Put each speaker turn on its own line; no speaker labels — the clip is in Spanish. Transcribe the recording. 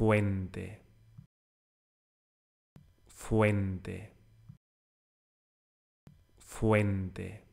fuente, fuente, fuente.